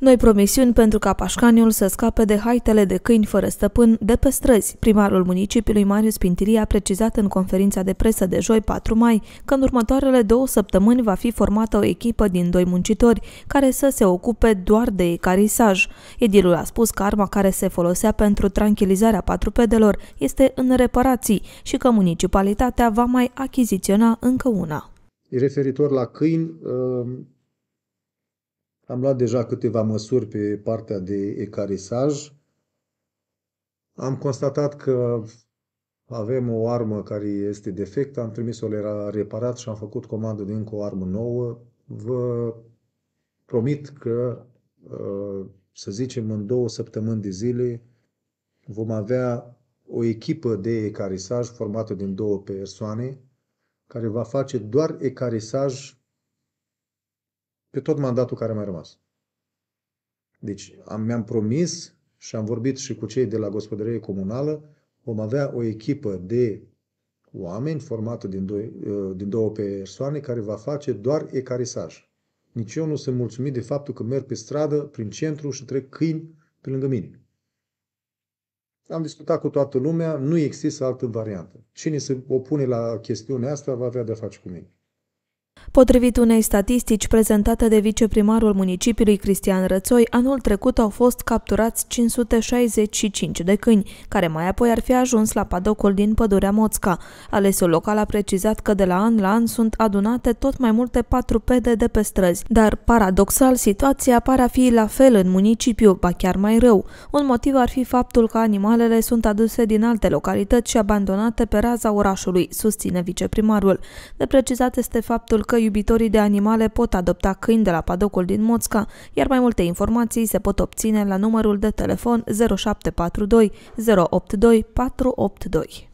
Noi promisiuni pentru ca Pașcaniul să scape de haitele de câini fără stăpân de pe străzi. Primarul municipiului Marius Pintirie a precizat în conferința de presă de joi 4 mai că în următoarele două săptămâni va fi formată o echipă din doi muncitori care să se ocupe doar de ecarisaj. Edilul a spus că arma care se folosea pentru tranquilizarea patrupedelor este în reparații și că municipalitatea va mai achiziționa încă una. Referitor la câini, am luat deja câteva măsuri pe partea de ecarisaj. Am constatat că avem o armă care este defectă, am trimis-o la reparat și am făcut comandă din încă o armă nouă. Vă promit că, uh, să zicem, în două săptămâni de zile vom avea o echipă de ecarisaj formată din două persoane care va face doar ecarisaj pe tot mandatul care mi-a rămas. Deci am, mi-am promis și am vorbit și cu cei de la gospodărie comunală, vom avea o echipă de oameni formată din, doi, uh, din două persoane care va face doar ecarisaj. Nici eu nu sunt mulțumit de faptul că merg pe stradă, prin centru și trec câini pe lângă mine. Am discutat cu toată lumea, nu există altă variantă. Cine se opune la chestiunea asta va avea de-a face cu mine. Potrivit unei statistici prezentate de viceprimarul municipiului Cristian Rățoi, anul trecut au fost capturați 565 de câini, care mai apoi ar fi ajuns la padocul din pădurea Moțca. Alesul local a precizat că de la an la an sunt adunate tot mai multe patrupede de pe străzi, dar paradoxal situația pare a fi la fel în municipiu, ba chiar mai rău. Un motiv ar fi faptul că animalele sunt aduse din alte localități și abandonate pe raza orașului, susține viceprimarul. De precizat este faptul că iubitorii de animale pot adopta câini de la padocul din Moțca, iar mai multe informații se pot obține la numărul de telefon 0742 082 482.